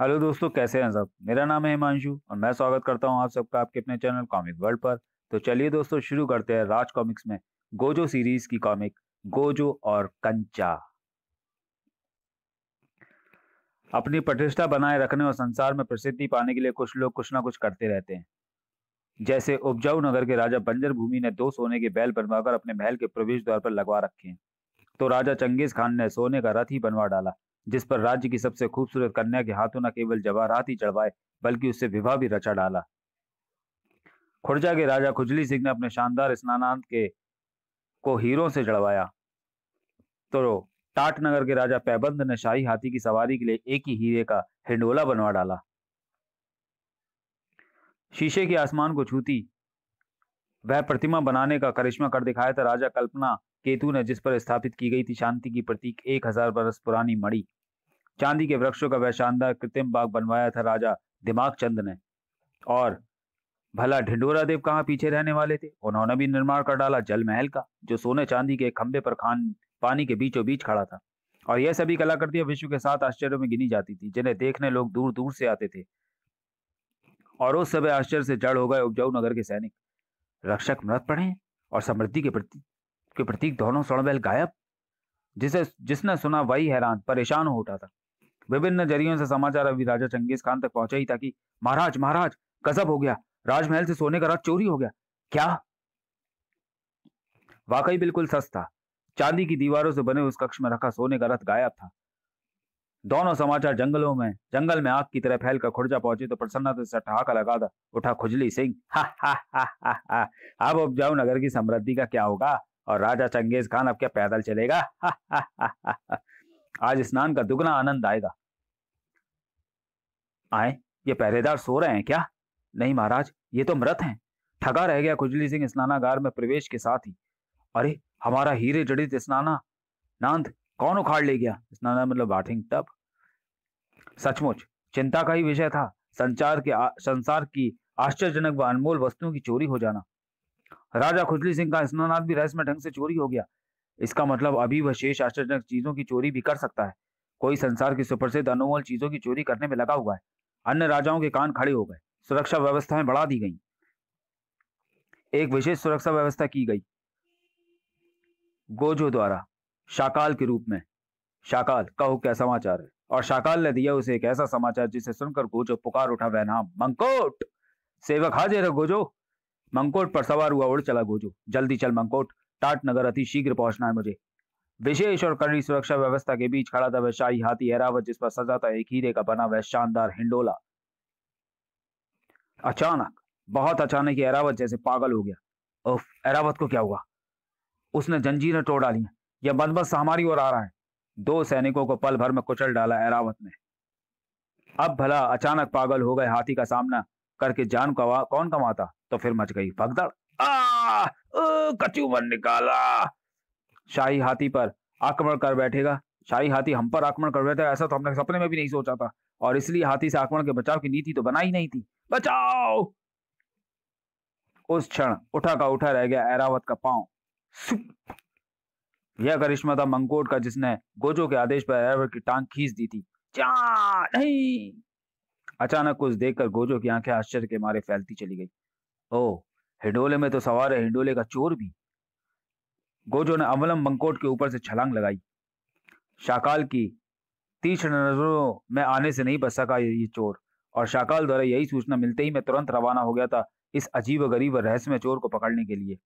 hello दोस्तों कैसे हैं सब मेरा नाम है हिमांशु और मैं स्वागत करता हूं आप सबका आपके अपने चैनल कॉमिक वर्ल्ड पर तो चलिए दोस्तों शुरू करते हैं राज कॉमिक्स में गोजो सीरीज की कॉमिक गोजो और कंचा अपनी प्रतिष्ठा बनाए रखने और संसार में प्रसिद्धि पाने के लिए कुछ लोग कुछ ना कुछ करते रहते हैं जैसे उपजाऊ नगर के राजा बंजर भूमि ने दो सोने के बैल बनवाकर अपने महल के प्रवेश द्वार पर लगवा रखे हैं तो राजा चंगेज खान ने सोने का रथ ही बनवा डाला जिस पर राज्य की सबसे खूबसूरत कन्या के हाथों न केवल जवाहरात ही चढ़वाए बल्कि उससे विवाह भी रचा डाला खुर्जा के राजा खुजली सिंह ने अपने शानदार स्नानांत के को हीरों से चढ़वाया तो टाटनगर के राजा पैबंद ने शाही हाथी की सवारी के लिए एक ही हीरे का हिंडोला बनवा डाला शीशे के आसमान को छूती वह प्रतिमा बनाने का करिश्मा कर दिखाया था राजा कल्पना केतु ने जिस पर स्थापित की गई थी शांति की प्रतीक एक हजार बरस पुरानी मड़ी चांदी के वृक्षों का वह शानदार कृत्रिम बाग बनवाया था राजा दिमाग चंद ने और भला ढिंडोरा देव कहाँ पीछे रहने वाले थे उन्होंने भी निर्माण कर डाला जल महल का जो सोने चांदी के खंभे पर खान पानी के बीचों बीच खड़ा था और यह सभी कलाकृतियां विश्व के साथ आश्चर्यों में गिनी जाती थी जिन्हें देखने लोग दूर दूर से आते थे और उस समय आश्चर्य से जड़ हो गए उपजाऊ नगर के सैनिक रक्षक मृत पड़े और समृद्धि के प्रति के प्रतीक दोनों सड़बैल गायब जिसे जिसने सुना वही हैरान परेशान हो उठा था विभिन्न जरियों से समाचार अभी राजा चंगेज खान तक पहुंचा ही था कि महाराज महाराज गजब हो गया राजमहल से सोने का रथ चोरी हो गया क्या वाकई बिल्कुल सच था चांदी की दीवारों से बने उस कक्ष में रखा सोने का रथ गायब था दोनों समाचार जंगलों में जंगल में आग की तरह फैल कर खुर्जा पहुंचे तो प्रसन्नता से ठहाका लगा था उठा खुजली सिंह हा हा हा हा हा अब उपजाऊ नगर की समृद्धि का क्या होगा और राजा चंगेज खान अब क्या पैदल चलेगा हा, हा, हा, आज स्नान का दुगना आनंद आएगा आए ये पहरेदार सो रहे हैं क्या नहीं महाराज ये तो मृत हैं ठगा रह गया खुजली सिंह स्नानागार में प्रवेश के साथ ही अरे हमारा हीरे जड़ित स्नाना नांद कौन उखाड़ ले गया स्नाना मतलब बाथिंग टब सचमुच चिंता का ही विषय था संचार के संसार की आश्चर्यजनक व अनमोल वस्तुओं की चोरी हो जाना राजा खुजली सिंह का स्नानाथ भी रहस्यमय ढंग से चोरी हो गया इसका मतलब अभी वह शेष आश्चर्यजनक चीजों की चोरी भी कर सकता है कोई संसार की सुप्रसिद्ध अनुमोल चीजों की चोरी करने में लगा हुआ है अन्य राजाओं के कान खड़े हो गए सुरक्षा व्यवस्थाएं बढ़ा दी गई एक विशेष सुरक्षा व्यवस्था की गई गोजो द्वारा शाकाल के रूप में शाकाल कहो क्या समाचार है और शाकाल ने दिया उसे एक ऐसा समाचार जिसे सुनकर गोजो पुकार उठा वह नाम मंकोट सेवक हाजिर है गोजो मंकोट पर सवार हुआ उड़ चला गोजू जल्दी चल मंकोट टाट नगर अति शीघ्र पहुंचना है मुझे विशेष और कड़ी सुरक्षा व्यवस्था के बीच खड़ा था वह शाही हाथी एरावत जिस पर सजा था एक हीरे का बना वह शानदार हिंडोला अचानक बहुत अचानक ही एरावत जैसे पागल हो गया उफ एरावत को क्या हुआ उसने जंजीरें तोड़ डाली यह बदमत हमारी ओर आ रहा है दो सैनिकों को पल भर में कुचल डाला एरावत ने अब भला अचानक पागल हो गए हाथी का सामना करके जान कौन कमाता तो फिर मच गई भगदड़ आ कचूमर निकाला शाही हाथी पर आक्रमण कर बैठेगा शाही हाथी हम पर आक्रमण कर बैठेगा ऐसा तो हमने सपने में भी नहीं सोचा था और इसलिए हाथी से आक्रमण के बचाव की नीति तो बनाई नहीं थी बचाओ उस क्षण उठा का उठा रह गया ऐरावत का पांव यह करिश्मा था मंगकोट का जिसने गोजो के आदेश पर ऐरावत की टांग खींच दी थी नहीं अचानक कुछ देखकर गोजो की आंखें आश्चर्य के मारे फैलती चली गई ओ हिंडोले में तो सवार है हिंडोले का चोर भी गोजो ने अमलम बंकोट के ऊपर से छलांग लगाई शाकाल की तीक्षण नजरों में आने से नहीं बच सका ये चोर और शाकाल द्वारा यही सूचना मिलते ही मैं तुरंत रवाना हो गया था इस अजीब गरीब रहस्यमय चोर को पकड़ने के लिए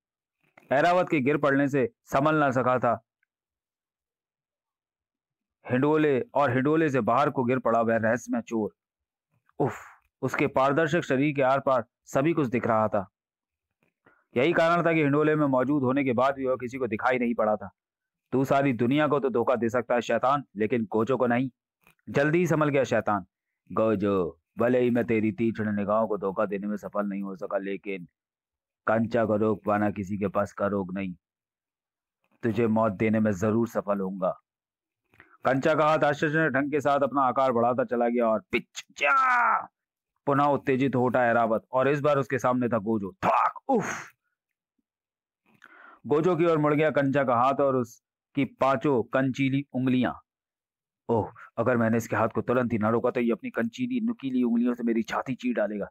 ऐरावत के गिर पड़ने से संभल ना सका था हिंडोले और हिंडोले से बाहर को गिर पड़ा वह रहस्यमय चोर उफ़ उसके पारदर्शक शरीर के आर पार सभी कुछ दिख रहा था यही कारण था कि हिंडोले में मौजूद होने के बाद भी वह किसी को दिखाई नहीं पड़ा था तू सारी दुनिया को तो धोखा दे सकता है शैतान लेकिन कोचो को नहीं जल्दी ही संभल गया शैतान गोजो भले ही मैं तेरी तीक्ष्ण निगाहों को धोखा देने में सफल नहीं हो सका लेकिन कंचा को रोक पाना किसी के पास का रोग नहीं तुझे मौत देने में जरूर सफल होऊंगा कंचा का हाथ आश्चर्य ढंग के साथ अपना आकार बढ़ाता चला गया और पिच पुनः उत्तेजित होता है एरावत और इस बार उसके सामने था गोजो थाक उफ गोजो की ओर मुड़ गया कंचा का हाथ और उसकी पांचों कंचीली उंगलियां ओह अगर मैंने इसके हाथ को तुरंत ही ना रोका तो ये अपनी कंचीली नुकीली उंगलियों से मेरी छाती चीर डालेगा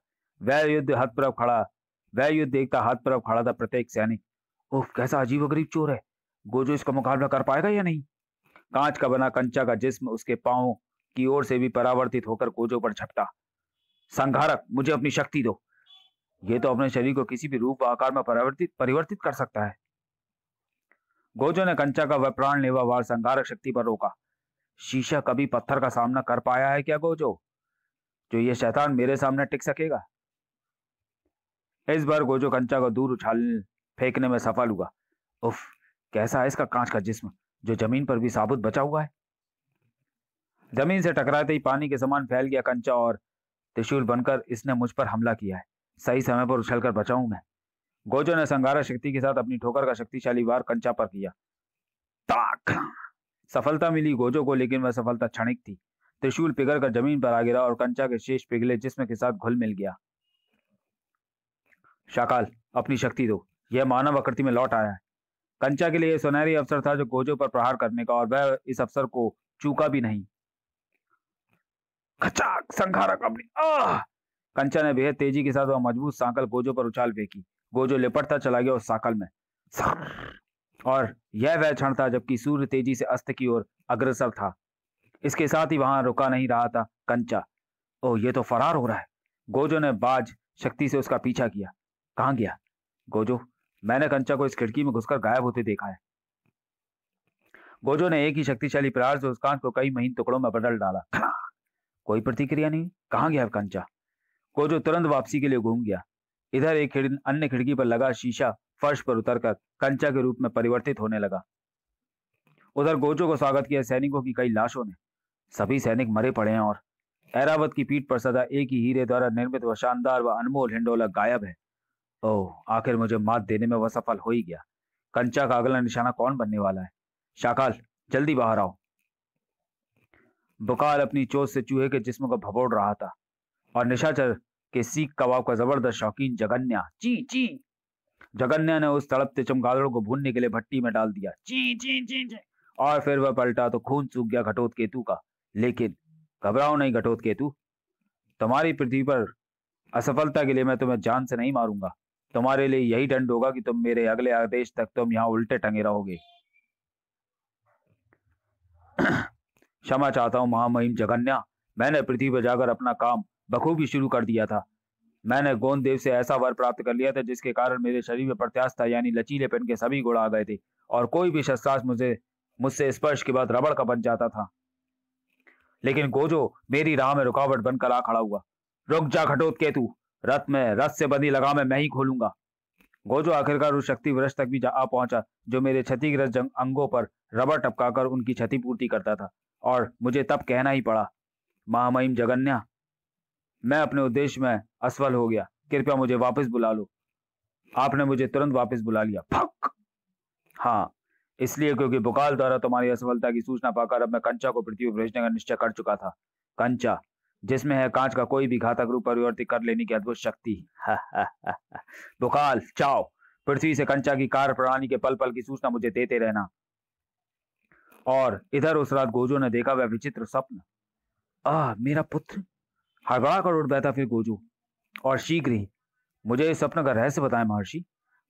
वह युद्ध हाथ पर खड़ा वह युद्ध देखता हाथ पर खड़ा था प्रत्येक सैनिक ओह कैसा अजीब गरीब चोर है गोजो इसका मुकाबला कर पाएगा या नहीं कांच का बना कंचा का जिस्म उसके पाओ की ओर से भी परावर्तित होकर गोजो पर झपटा संघारक मुझे अपनी शक्ति दो ये तो अपने शरीर को किसी भी रूप आकार में परिवर्तित परिवर्तित कर सकता है गोजो ने कंचा का वह प्राण लेवा वार संघारक शक्ति पर रोका शीशा कभी पत्थर का सामना कर पाया है क्या गोजो जो ये शैतान मेरे सामने टिक सकेगा इस बार गोजो कंचा को दूर उछाल फेंकने में सफल हुआ उफ कैसा है इसका कांच का जिस्म जो जमीन पर भी साबुत बचा हुआ है जमीन से टकराते ही पानी के समान फैल गया कंचा और त्रिशूल बनकर इसने मुझ पर हमला किया है सही समय पर उछल कर बचाऊं मैं गोजो ने संगारा शक्ति के साथ अपनी ठोकर का शक्तिशाली वार कंचा पर किया ताक सफलता मिली गोजो को लेकिन वह सफलता क्षणिक थी त्रिशूल पिघल कर जमीन पर आ गिरा और कंचा के शेष पिघले जिसम के साथ घुल मिल गया शाकाल अपनी शक्ति दो यह मानव आकृति में लौट आया है कंचा के लिए सुनहरी अवसर था जो गोजो पर प्रहार करने का और वह इस अवसर को चूका भी नहीं खचाक संखारक अपनी आह कंचा ने बेहद तेजी के साथ वह मजबूत सांकल गोजो पर उछाल फेंकी गोजो लिपटता चला गया उस सांकल में और यह वह क्षण था जबकि सूर्य तेजी से अस्त की ओर अग्रसर था इसके साथ ही वहां रुका नहीं रहा था कंचा ओ ये तो फरार हो रहा है गोजो ने बाज शक्ति से उसका पीछा किया कहा गया गोजो मैंने कंचा को इस खिड़की में घुसकर गायब होते देखा है गोजो ने एक ही शक्तिशाली प्रहार से उस कांच को कई महीन टुकड़ों में बदल डाला कोई प्रतिक्रिया नहीं कहाँ गया कंचा कोजो तुरंत वापसी के लिए घूम गया इधर एक खिड़, अन्य खिड़की पर लगा शीशा फर्श पर उतरकर कंचा के रूप में परिवर्तित होने लगा उधर गोचो को स्वागत किया सैनिकों की कई लाशों ने सभी सैनिक मरे पड़े हैं और ऐरावत की पीठ पर सदा एक ही हीरे द्वारा निर्मित व शानदार व अनमोल हिंडोला गायब है ओह आखिर मुझे मात देने में वह सफल हो ही गया कंचा का अगला निशाना कौन बनने वाला है शाकाल जल्दी बाहर आओ दुकाल अपनी चोट से चूहे के जिस्म को भगोड़ रहा था और निशाचर के सीख कबाब का जबरदस्त शौकीन जगन्या ची ची जगन्या ने उस तड़पते चमगादड़ों को भूनने के लिए भट्टी में डाल दिया ची ची ची ची और फिर वह पलटा तो खून सूख गया घटोत केतु का लेकिन घबराओ नहीं घटोत केतु तुम्हारी पृथ्वी पर असफलता के लिए मैं तुम्हें जान से नहीं मारूंगा तुम्हारे लिए यही दंड होगा कि तुम मेरे अगले आदेश तक तुम यहाँ उल्टे टंगे रहोगे क्षमा चाहता हूँ महामहिम जघन्या मैंने पृथ्वी पर जाकर अपना काम बखूबी शुरू कर दिया था मैंने गोंदेव से ऐसा वर प्राप्त कर लिया था जिसके कारण मेरे शरीर में प्रत्याश था यानी लचीलेपन के सभी गुण आ गए थे और कोई भी शस्त्रास्त्र मुझे मुझसे स्पर्श के बाद रबड़ का बन जाता था लेकिन गोजो मेरी राह में रुकावट बनकर आ खड़ा हुआ रुक जा खटोत केतु रथ में रथ से बंदी लगा में मैं ही खोलूंगा गोजो आखिरकार उस शक्ति वृक्ष तक भी जा पहुंचा जो मेरे क्षतिग्रस्त अंगों पर रबड़ टपकाकर उनकी क्षतिपूर्ति करता था और मुझे तब कहना ही पड़ा महामहिम जगन्या मैं अपने उद्देश्य में असफल हो गया कृपया मुझे वापस बुला लो आपने मुझे तुरंत वापस बुला लिया फक हाँ इसलिए क्योंकि बुकाल द्वारा तुम्हारी असफलता की सूचना पाकर अब मैं कंचा को पृथ्वी भेजने का निश्चय कर चुका था कंचा जिसमें है कांच का कोई भी घातक रूप परिवर्तित कर लेने की अद्भुत शक्ति बुकाल चाओ पृथ्वी से कंचा की कार्य प्रणाली के पल पल की सूचना मुझे देते रहना और इधर उस रात गोजो ने देखा वह विचित्र स्वप्न आ मेरा पुत्र हड़बड़ा कर उठ बैठा फिर गोजो और शीघ्र ही मुझे इस स्वप्न का रहस्य बताएं महर्षि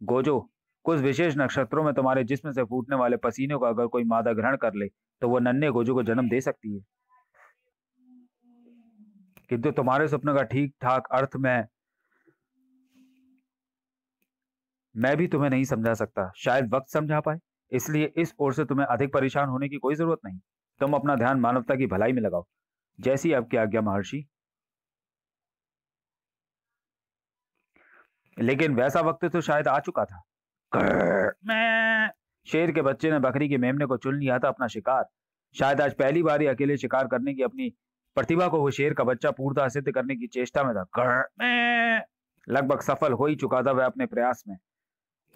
गोजो कुछ विशेष नक्षत्रों में तुम्हारे जिसम से फूटने वाले पसीने का अगर कोई मादा ग्रहण कर ले तो वह नन्हे गोजो को जन्म दे सकती है किंतु तुम्हारे स्वप्न का ठीक ठाक अर्थ में मैं भी तुम्हें नहीं समझा सकता शायद वक्त समझा पाए इसलिए इस ओर से तुम्हें अधिक परेशान होने की कोई जरूरत नहीं तुम अपना ध्यान मानवता की भलाई में लगाओ जैसी आपकी आज्ञा महर्षि लेकिन वैसा वक्त तो शायद आ चुका था मैं शेर के बच्चे ने बकरी के मेमने को चुन लिया था अपना शिकार शायद आज पहली बार ही अकेले शिकार करने की अपनी प्रतिभा को वो शेर का बच्चा पूर्णता सिद्ध करने की चेष्टा में था लगभग सफल हो ही चुका था वह अपने प्रयास में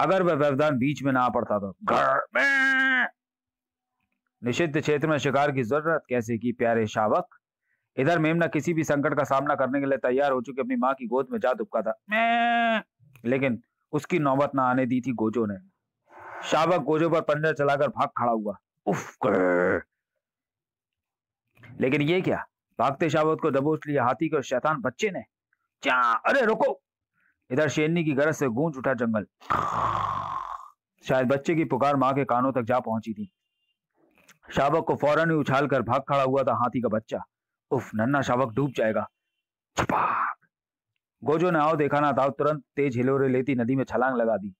अगर वह व्यवधान बीच में ना पड़ता तो घर में निषिद्ध क्षेत्र में शिकार की जरूरत कैसे की प्यारे शावक इधर मेमना किसी भी संकट का सामना करने के लिए तैयार हो चुकी अपनी माँ की गोद में जा दुबका था लेकिन उसकी नौबत ना आने दी थी गोजो ने शावक गोजो पर पंजा चलाकर भाग खड़ा हुआ उफ लेकिन ये क्या भागते शावक को दबोच लिया हाथी के शैतान बच्चे ने क्या अरे रुको इधर शेरनी की गरज से गूंज उठा जंगल शायद बच्चे की पुकार माँ के कानों तक जा पहुंची थी शावक को फौरन ही उछाल कर भाग खड़ा हुआ था हाथी का बच्चा उफ नन्ना शावक डूब जाएगा छपाक गोजो ने आओ देखा ना था तुरंत तेज हिलोरे लेती नदी में छलांग लगा दी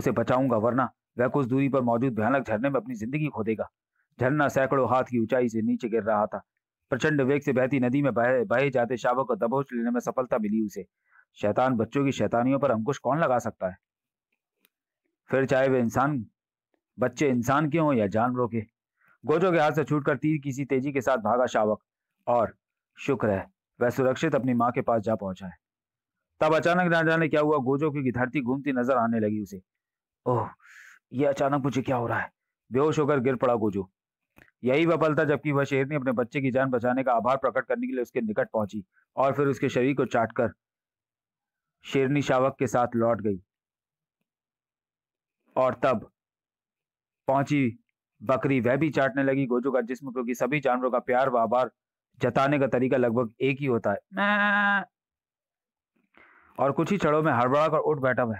उसे बचाऊंगा वरना वह कुछ दूरी पर मौजूद भयानक झरने में अपनी जिंदगी खो देगा झरना सैकड़ों हाथ की ऊंचाई से नीचे गिर रहा था प्रचंड वेग से बहती नदी में बहे बहे जाते शावक को दबोच लेने में सफलता मिली उसे शैतान बच्चों की शैतानियों पर अंकुश कौन लगा सकता है फिर चाहे वे इंसान बच्चे इंसान के हों या जानवरों के गोजो के हाथ से छूटकर तीर किसी तेजी के साथ भागा शावक और शुक्र है वह सुरक्षित अपनी माँ के पास जा पहुंचा है तब अचानक ना जाने क्या हुआ गोजो की धरती घूमती नजर आने लगी उसे ओह ये अचानक मुझे क्या हो रहा है बेहोश होकर गिर पड़ा गोजो यही वह पल था जबकि वह शेरनी अपने बच्चे की जान बचाने का आभार प्रकट करने के लिए उसके निकट पहुंची और फिर उसके शरीर को चाटकर शेरनी शावक के साथ लौट गई और तब पहुंची बकरी वह भी चाटने लगी गोजू का जिसम क्योंकि सभी जानवरों का प्यार व आभार जताने का तरीका लगभग एक ही होता है और कुछ ही चढ़ों में हड़बड़ा कर उठ बैठा हुआ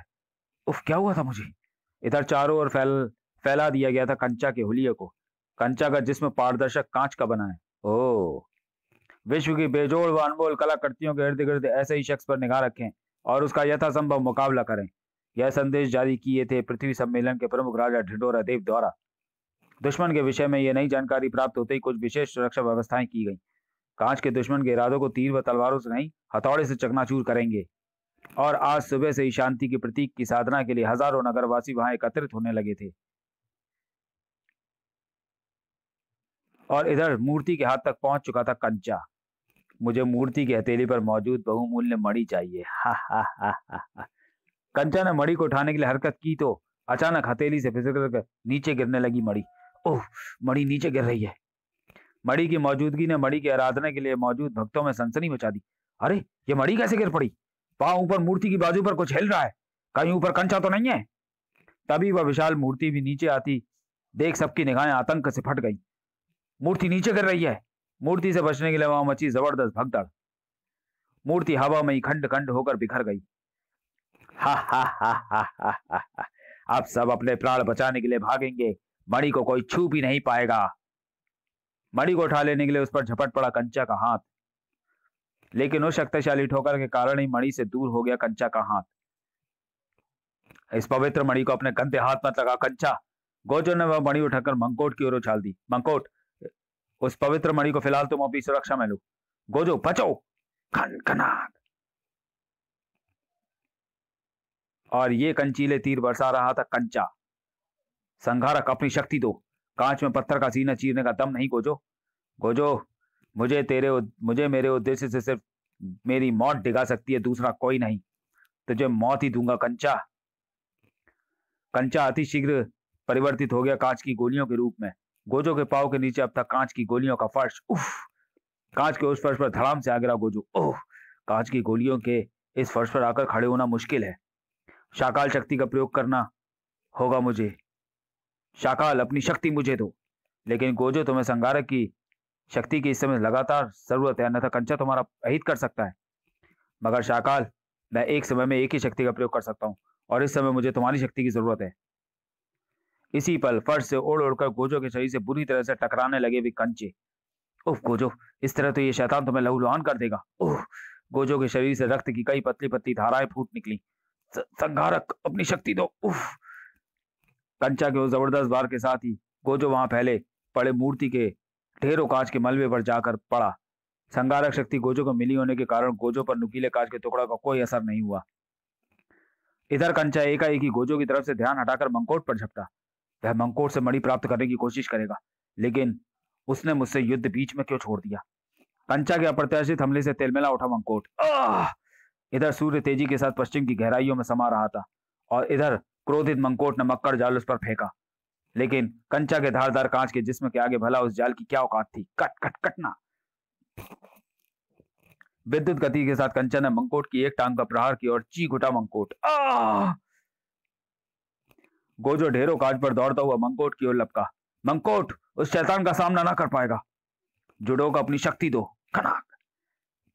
उफ क्या हुआ था मुझे इधर चारों ओर फैल फैला दिया गया था कंचा के हुलिये को कंचा का जिसम पारदर्शक कांच का बना है ओ विश्व की बेजोड़ व अनमोल कलाकृतियों के इर्द गिर्द ऐसे ही शख्स पर निगाह रखें और उसका यथासंभव मुकाबला करें यह संदेश जारी किए थे पृथ्वी सम्मेलन के प्रमुख राजा ढिडोरा देव द्वारा दुश्मन के विषय में यह नई जानकारी प्राप्त होते ही कुछ विशेष सुरक्षा व्यवस्थाएं की गई कांच के दुश्मन के इरादों को तीर व तलवारों से नहीं हथौड़े से चकनाचूर करेंगे और आज सुबह से ही शांति के प्रतीक की साधना के लिए हजारों नगरवासी वहां एकत्रित होने लगे थे और इधर मूर्ति के हाथ तक पहुंच चुका था कंचा मुझे मूर्ति की हथेली पर मौजूद बहुमूल्य मणि चाहिए हा हा हा हा हा कंचा ने मणि को उठाने के लिए हरकत की तो अचानक हथेली से कर नीचे गिरने लगी मणि ओह मणि नीचे गिर रही है मणि की मौजूदगी ने मणि की आराधना के लिए मौजूद भक्तों में सनसनी मचा दी अरे ये मणि कैसे गिर पड़ी पाँव ऊपर मूर्ति की बाजू पर कुछ हिल रहा है कहीं ऊपर कंचा तो नहीं है तभी वह विशाल मूर्ति भी नीचे आती देख सबकी निगाहें आतंक से फट गई मूर्ति नीचे गिर रही है मूर्ति से बचने के लिए वहां मची जबरदस्त भगदड़ मूर्ति हवा में ही खंड खंड होकर बिखर गई हा हा हा हा हा हा आप सब अपने प्राण बचाने के लिए भागेंगे मणि को कोई छू भी नहीं पाएगा मणि को उठा लेने के लिए उस पर झपट पड़ा कंचा का हाथ लेकिन उस शक्तिशाली ठोकर के कारण ही मणि से दूर हो गया कंचा का हाथ इस पवित्र मणि को अपने गंदे हाथ मत लगा कंचा गोचर ने वह मणि उठाकर मंकोट की ओर उछाल दी मंकोट उस पवित्र मणि को फिलहाल तुम अपनी सुरक्षा में लो गोजो बचो खनखनाट और ये कंचीले तीर बरसा रहा था कंचा संघारक अपनी शक्ति दो कांच में पत्थर का सीना चीरने का दम नहीं गोजो गोजो मुझे तेरे मुझे मेरे उद्देश्य से सिर्फ मेरी मौत डिगा सकती है दूसरा कोई नहीं तुझे मौत ही दूंगा कंचा कंचा अतिशीघ्र परिवर्तित हो गया कांच की गोलियों के रूप में गोजो के पाव के नीचे अब तक कांच की गोलियों का फर्श उफ कांच के उस फर्श पर धड़ाम से आ गिरा गोजो ओह कांच की गोलियों के इस फर्श पर आकर खड़े होना मुश्किल है शाकाल शक्ति का प्रयोग करना होगा मुझे शाकाल अपनी शक्ति मुझे दो लेकिन गोजो तुम्हें संगारक की शक्ति की इस समय लगातार जरूरत है अन्यथा कंचा तुम्हारा अहित कर सकता है मगर शाकाल मैं एक समय में एक ही शक्ति का प्रयोग कर सकता हूँ और इस समय मुझे तुम्हारी शक्ति की जरूरत है इसी पल फर्श से ओढ़ ओढ़कर गोजो के शरीर से बुरी तरह से टकराने लगे हुए कंचे उफ गोजो इस तरह तो ये शैतान तुम्हें लहूलुहान कर देगा ओह गोजो के शरीर से रक्त की कई पतली पतली धाराएं फूट निकली संघारक अपनी शक्ति दो उफ कंचा के उस जबरदस्त बार के साथ ही गोजो वहां फैले पड़े मूर्ति के ढेरों कांच के मलबे पर जाकर पड़ा संघारक शक्ति गोजो को मिली होने के कारण गोजो पर नुकीले कांच के टुकड़ा का कोई असर नहीं हुआ इधर कंचा एकाएक ही गोजो की तरफ से ध्यान हटाकर मंकोट पर झपटा वह मंकोर से मणि प्राप्त करने की कोशिश करेगा लेकिन उसने मुझसे युद्ध बीच में क्यों छोड़ दिया कंचा के अप्रत्याशित हमले से तेलमेला उठा मंकोट इधर सूर्य तेजी के साथ पश्चिम की गहराइयों में समा रहा था और इधर क्रोधित मंकोट ने मक्कर जाल उस पर फेंका लेकिन कंचा के धारदार कांच के जिस्म के आगे भला उस जाल की क्या औकात थी कट कट कटना विद्युत गति के साथ कंचा ने मंकोट की एक टांग का प्रहार किया और ची घुटा मंकोट आ गोजो ढेरों काज पर दौड़ता हुआ मंकोट की ओर लपका मंकोट उस शैतान का सामना ना कर पाएगा जुडो का अपनी शक्ति दो खनाक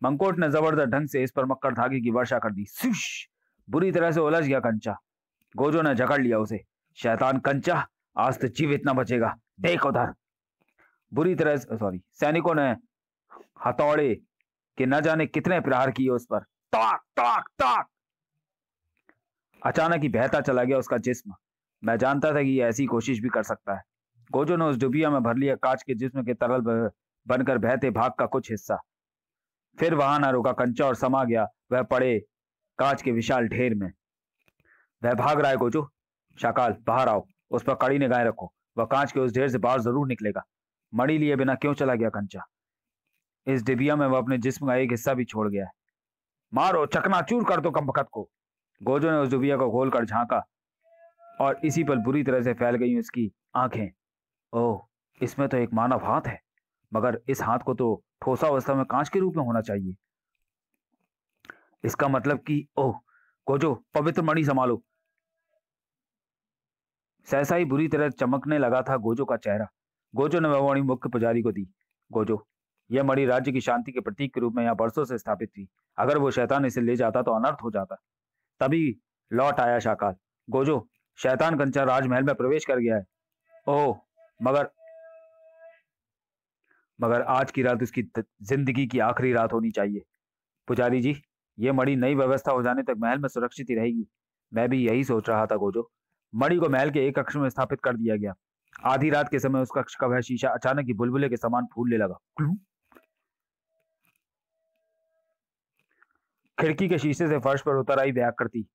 मंकोट ने जबरदस्त ढंग से इस पर मक्कर धागे की वर्षा कर दी सुश बुरी तरह से उलझ गया कंचा गोजो ने झकड़ लिया उसे शैतान कंचा आज तो जीवित ना बचेगा देख उधर बुरी तरह सॉरी सैनिकों ने हथौड़े के न जाने कितने प्रहार किए उस पर ताक ताक ताक अचानक ही बहता चला गया उसका जिस्म मैं जानता था कि यह ऐसी कोशिश भी कर सकता है गोजो ने उस डुबिया में भर लिया कांच के जिस्म के तरल बनकर बहते भाग का कुछ हिस्सा फिर वहां ना रुका कंचा और समा गया वह पड़े कांच के विशाल ढेर में वह भाग रहा है गोजो शाकाल बाहर आओ उस पर कड़ी निगाह रखो वह कांच के उस ढेर से बाहर जरूर निकलेगा मड़ी लिए बिना क्यों चला गया कंचा इस डिबिया में वह अपने जिस्म का एक हिस्सा भी छोड़ गया है मारो चकनाचूर कर दो कमबखत को गोजो ने उस डिबिया को घोल कर झांका और इसी पर बुरी तरह से फैल गई उसकी आंखें ओह इसमें तो एक मानव हाथ है मगर इस हाथ को तो ठोसा अवस्था में कांच के रूप में होना चाहिए इसका मतलब कि ओह गोजो पवित्र मणि संभालो सहसा ही बुरी तरह चमकने लगा था गोजो का चेहरा गोजो ने वह मणि मुख्य पुजारी को दी गोजो यह मणि राज्य की शांति के प्रतीक के रूप में यहाँ बरसों से स्थापित थी अगर वो शैतान इसे ले जाता तो अनर्थ हो जाता तभी लौट आया शाकाल गोजो शैतान कंचा राजमहल में प्रवेश कर गया है ओह मगर मगर आज की रात उसकी जिंदगी की आखिरी रात होनी चाहिए पुजारी जी ये मड़ी नई व्यवस्था हो जाने तक महल में सुरक्षित ही रहेगी मैं भी यही सोच रहा था गोजो मड़ी को महल के एक कक्ष में स्थापित कर दिया गया आधी रात के समय उस कक्ष का वह शीशा अचानक ही बुलबुले के समान फूलने लगा खिड़की के शीशे से फर्श पर उतर आई व्याकृति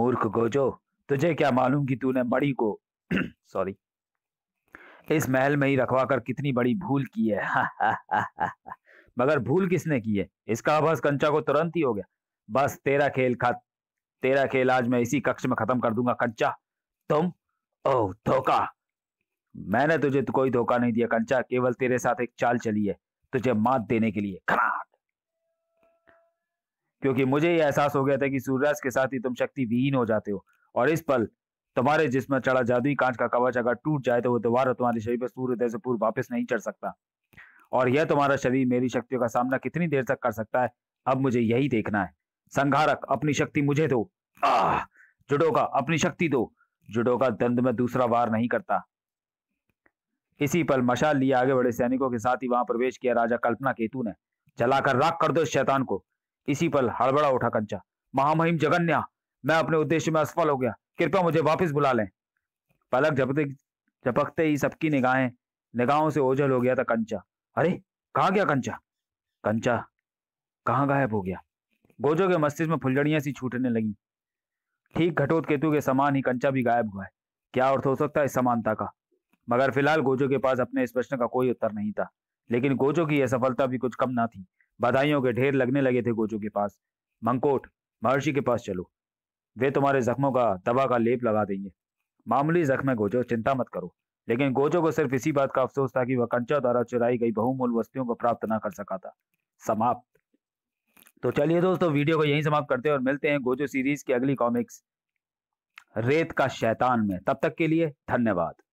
मूर्ख गोजो तुझे क्या मालूम कि तूने बड़ी को सॉरी इस महल में ही रखवा कर कितनी बड़ी भूल की है मगर भूल किसने की है इसका आभास कंचा को तुरंत ही हो गया बस तेरा खेल खा तेरा खेल आज मैं इसी कक्ष में खत्म कर दूंगा कंचा तुम ओह धोखा मैंने तुझे तो कोई धोखा नहीं दिया कंचा केवल तेरे साथ एक चाल चली है तुझे मात देने के लिए खराब क्योंकि मुझे यह एहसास हो गया था कि सूर्यास्त के साथ ही तुम शक्ति विहीन हो जाते हो और इस पल तुम्हारे जिसमें चढ़ा जादुई कांच का कवच अगर टूट जाए तो वो दोबारा तुम्हारे शरीर पर सूर्य से पूर्व वापस नहीं चढ़ सकता और यह तुम्हारा शरीर मेरी शक्तियों का सामना कितनी देर तक कर सकता है अब मुझे यही देखना है संघारक अपनी शक्ति मुझे दो आह का अपनी शक्ति दो जुडोका दंड में दूसरा वार नहीं करता इसी पल मशाल लिए आगे बढ़े सैनिकों के साथ ही वहां प्रवेश किया राजा कल्पना केतु ने जलाकर राख कर दो शैतान को इसी पल हड़बड़ा उठा कंचा महामहिम जगन्या मैं अपने उद्देश्य में असफल हो गया कृपया मुझे वापस बुला लें पलक झपते झपकते ही सबकी निगाहें निगाहों से ओझल हो गया था कंचा अरे कहा गया कंचा कंचा कहाँ गायब हो गया गोजो के मस्तिष्क में फुलझड़ियां सी छूटने लगी ठीक घटोत केतु के समान ही कंचा भी गायब हुआ है क्या अर्थ हो सकता है इस समानता का मगर फिलहाल गोजो के पास अपने इस प्रश्न का कोई उत्तर नहीं था लेकिन गोजो की यह सफलता भी कुछ कम ना थी बधाइयों के ढेर लगने लगे थे गोजो के पास मंकोट महर्षि के पास चलो वे तुम्हारे जख्मों का दवा का लेप लगा देंगे मामूली जख्म है गोजो चिंता मत करो लेकिन गोजो को सिर्फ इसी बात का अफसोस था कि वह कंचा द्वारा चुराई गई बहुमूल्य वस्तुओं को प्राप्त न कर सका था समाप्त तो चलिए दोस्तों वीडियो को यहीं समाप्त करते हैं और मिलते हैं गोजो सीरीज की अगली कॉमिक्स रेत का शैतान में तब तक के लिए धन्यवाद